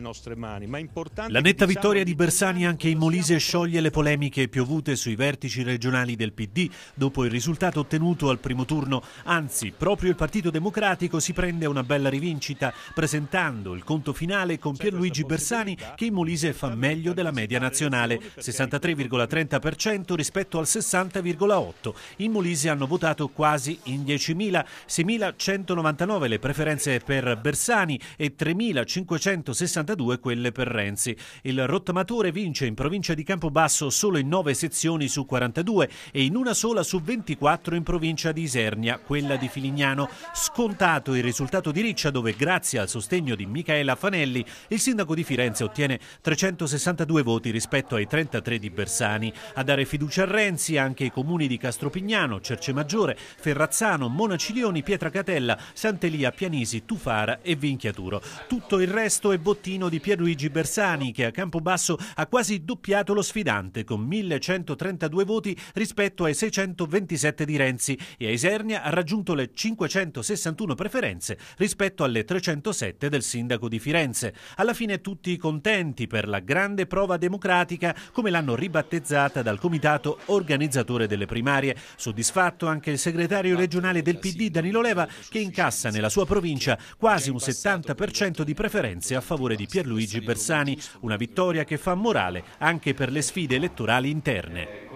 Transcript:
nostre mani, ma importante... La netta diciamo vittoria di Bersani anche in Molise scioglie le polemiche piovute sui vertici regionali del PD dopo il risultato ottenuto al primo turno, anzi proprio il Partito Democratico si prende una bella rivincita presentando il conto finale con Pierluigi Bersani che in Molise fa meglio della media nazionale, 63,30% rispetto al 60,8%. In Molise hanno votato quasi in 10.000, 6.199 le preferenze per Bersani e 3.560 52 quelle per Renzi. Il rottamatore vince in provincia di Campobasso solo in 9 sezioni su 42 e in una sola su 24 in provincia di Isernia, quella di Filignano. Scontato il risultato di Riccia dove grazie al sostegno di Michaela Fanelli il sindaco di Firenze ottiene 362 voti rispetto ai 33 di Bersani. A dare fiducia a Renzi anche i comuni di Castropignano, Cercemaggiore, Ferrazzano, Monaciglioni, Pietracatella, Sant'Elia, Pianisi, Tufara e Vinchiaturo. Tutto il resto è bottini Torino di Pierluigi Bersani che a Campobasso ha quasi doppiato lo sfidante con 1132 voti rispetto ai 627 di Renzi e a Isernia ha raggiunto le 561 preferenze rispetto alle 307 del sindaco di Firenze. Alla fine tutti contenti per la grande prova democratica come l'hanno ribattezzata dal comitato organizzatore delle primarie. Soddisfatto anche il segretario regionale del PD Danilo Leva che incassa nella sua provincia quasi un 70% di preferenze a favore di Pierluigi Bersani, una vittoria che fa morale anche per le sfide elettorali interne.